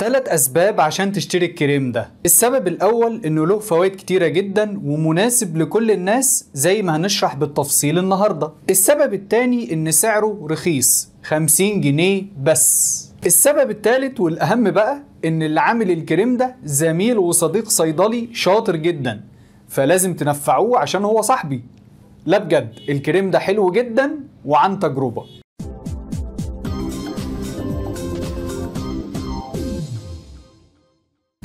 ثلاث أسباب عشان تشتري الكريم ده السبب الأول إنه له فوائد كتيرة جدا ومناسب لكل الناس زي ما هنشرح بالتفصيل النهاردة السبب التاني إن سعره رخيص 50 جنيه بس السبب الثالث والأهم بقى إن اللي عامل الكريم ده زميل وصديق صيدلي شاطر جدا فلازم تنفعوه عشان هو صاحبي لا بجد الكريم ده حلو جدا وعن تجربه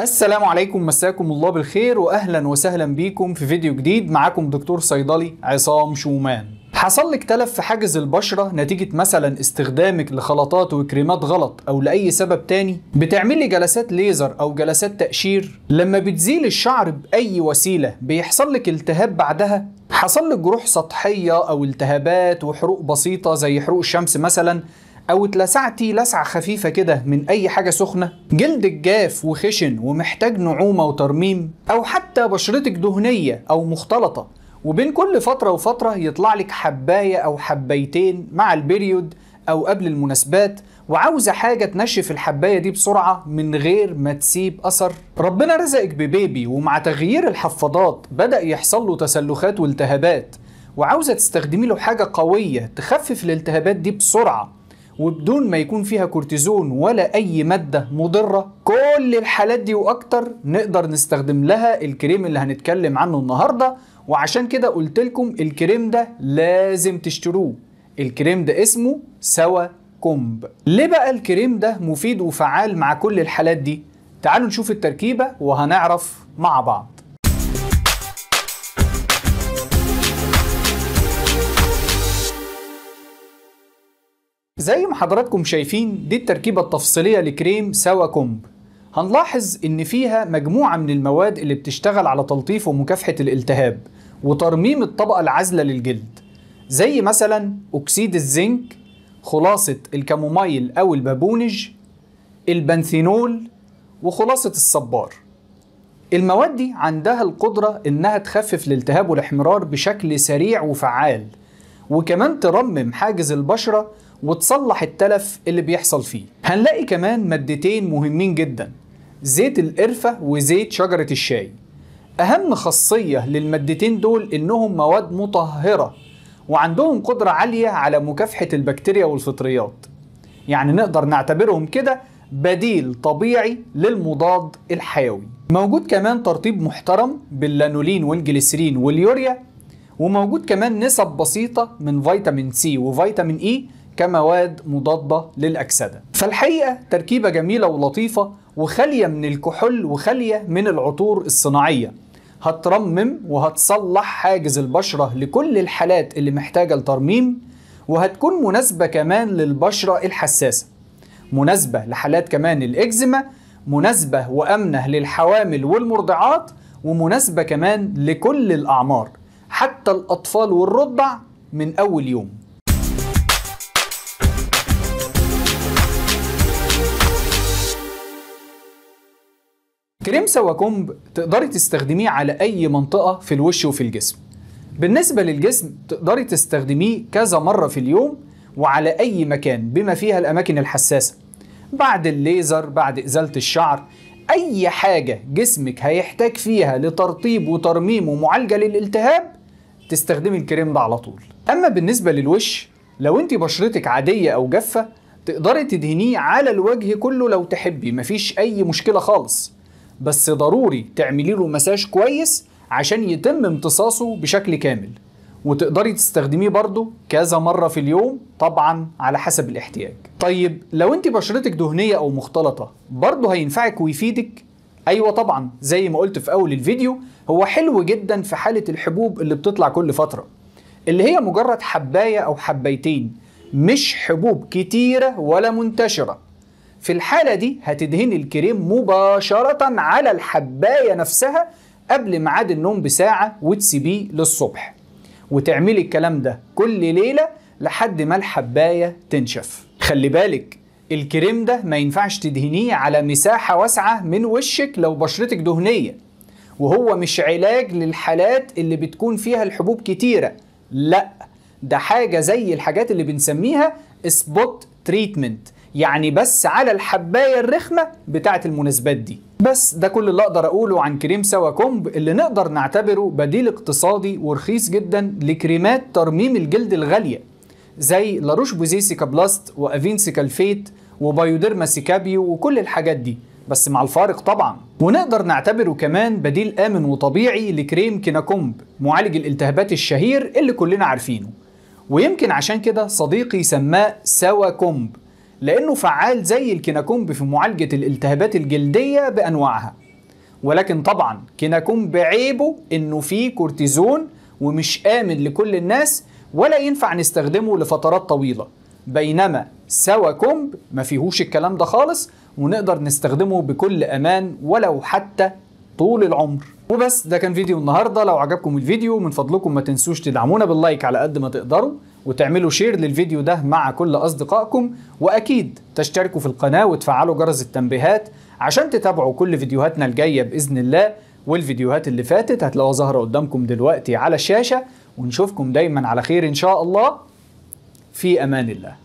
السلام عليكم مساكم الله بالخير واهلا وسهلا بيكم في فيديو جديد معاكم دكتور صيدلي عصام شومان حصل لك تلف في حاجز البشرة نتيجة مثلا استخدامك لخلطات وكريمات غلط أو لأي سبب تاني بتعملي جلسات ليزر أو جلسات تقشير لما بتزيل الشعر بأي وسيلة بيحصل لك التهاب بعدها حصل لك جروح سطحية أو التهابات وحروق بسيطة زي حروق الشمس مثلا او اتلسعتي لسعه خفيفه كده من اي حاجه سخنه جلدك جاف وخشن ومحتاج نعومه وترميم او حتى بشرتك دهنيه او مختلطه وبين كل فتره وفتره يطلع لك حبايه او حبايتين مع البريود او قبل المناسبات وعاوزه حاجه تنشف الحبايه دي بسرعه من غير ما تسيب اثر ربنا رزقك ببيبي ومع تغيير الحفاضات بدا يحصل له تسلخات والتهابات وعاوزه تستخدمي له حاجه قويه تخفف الالتهابات دي بسرعه وبدون ما يكون فيها كورتيزون ولا اي ماده مضره كل الحالات دي واكتر نقدر نستخدم لها الكريم اللي هنتكلم عنه النهارده وعشان كده قلت لكم الكريم ده لازم تشتروه الكريم ده اسمه سوا كومب ليه بقى الكريم ده مفيد وفعال مع كل الحالات دي تعالوا نشوف التركيبه وهنعرف مع بعض زي ما حضراتكم شايفين دي التركيبة التفصيلية لكريم سوا كومب هنلاحظ ان فيها مجموعة من المواد اللي بتشتغل على تلطيف ومكافحة الالتهاب وترميم الطبقة العازلة للجلد زي مثلا أكسيد الزنك خلاصة الكامومايل أو البابونج البنثينول وخلاصة الصبار المواد دي عندها القدرة إنها تخفف الالتهاب والاحمرار بشكل سريع وفعال وكمان ترمم حاجز البشرة وتصلح التلف اللي بيحصل فيه هنلاقي كمان مادتين مهمين جدا زيت القرفة وزيت شجرة الشاي أهم خاصية للمادتين دول إنهم مواد مطهرة وعندهم قدرة عالية على مكافحة البكتيريا والفطريات يعني نقدر نعتبرهم كده بديل طبيعي للمضاد الحيوي موجود كمان ترطيب محترم باللانولين والجليسرين واليوريا وموجود كمان نسب بسيطة من فيتامين سي وفيتامين إي e كمواد مضادة للأكسدة فالحقيقة تركيبة جميلة ولطيفة وخالية من الكحول وخالية من العطور الصناعية هترمم وهتصلح حاجز البشرة لكل الحالات اللي محتاجة لترميم وهتكون مناسبة كمان للبشرة الحساسة مناسبة لحالات كمان الإكزيما مناسبة وأمنة للحوامل والمرضعات ومناسبة كمان لكل الأعمار حتى الأطفال والرضع من أول يوم كريم سواكومب تقدري تستخدميه على أي منطقة في الوش وفي الجسم بالنسبة للجسم تقدري تستخدميه كذا مرة في اليوم وعلى أي مكان بما فيها الأماكن الحساسة بعد الليزر بعد إزالة الشعر أي حاجة جسمك هيحتاج فيها لترطيب وترميم ومعالجة للالتهاب تستخدمي الكريم ده على طول أما بالنسبة للوش لو انت بشرتك عادية أو جافة تقدري تدهنيه على الوجه كله لو تحبي مفيش أي مشكلة خالص بس ضروري تعملي له مساج كويس عشان يتم امتصاصه بشكل كامل وتقدري تستخدميه برضه كذا مرة في اليوم طبعا على حسب الاحتياج طيب لو انت بشرتك دهنية او مختلطة برضه هينفعك ويفيدك ايوه طبعا زي ما قلت في اول الفيديو هو حلو جدا في حالة الحبوب اللي بتطلع كل فترة اللي هي مجرد حباية او حبايتين مش حبوب كتيرة ولا منتشرة في الحالة دي هتدهني الكريم مباشرة على الحباية نفسها قبل ميعاد النوم بساعة وتسيبيه للصبح وتعملي الكلام ده كل ليلة لحد ما الحباية تنشف خلي بالك الكريم ده ما ينفعش تدهنيه على مساحة واسعة من وشك لو بشرتك دهنية وهو مش علاج للحالات اللي بتكون فيها الحبوب كتيرة لا ده حاجة زي الحاجات اللي بنسميها سبوت تريتمنت يعني بس على الحباية الرخمة بتاعة المناسبات دي بس ده كل اللي اقدر اقوله عن كريم سوا كومب اللي نقدر نعتبره بديل اقتصادي ورخيص جدا لكريمات ترميم الجلد الغالية زي لاروش بوزي سيكابلاست وافين سيكالفيت وبايوديرما سيكابيو وكل الحاجات دي بس مع الفارق طبعا ونقدر نعتبره كمان بديل آمن وطبيعي لكريم كيناكومب معالج الالتهابات الشهير اللي كلنا عارفينه ويمكن عشان كده صديقي سماه سوا كومب لأنه فعال زي الكيناكومب في معالجة الالتهابات الجلدية بأنواعها ولكن طبعا كيناكومب عيبه إنه فيه كورتيزون ومش آمن لكل الناس ولا ينفع نستخدمه لفترات طويلة بينما سوا كومب ما فيهوش الكلام ده خالص ونقدر نستخدمه بكل أمان ولو حتى طول العمر وبس ده كان فيديو النهارده لو عجبكم الفيديو من فضلكم ما تنسوش تدعمونا باللايك على قد ما تقدروا وتعملوا شير للفيديو ده مع كل أصدقائكم وأكيد تشتركوا في القناة وتفعلوا جرس التنبيهات عشان تتابعوا كل فيديوهاتنا الجاية بإذن الله والفيديوهات اللي فاتت هتلاقوها ظاهرة قدامكم دلوقتي على الشاشة ونشوفكم دايما على خير إن شاء الله في أمان الله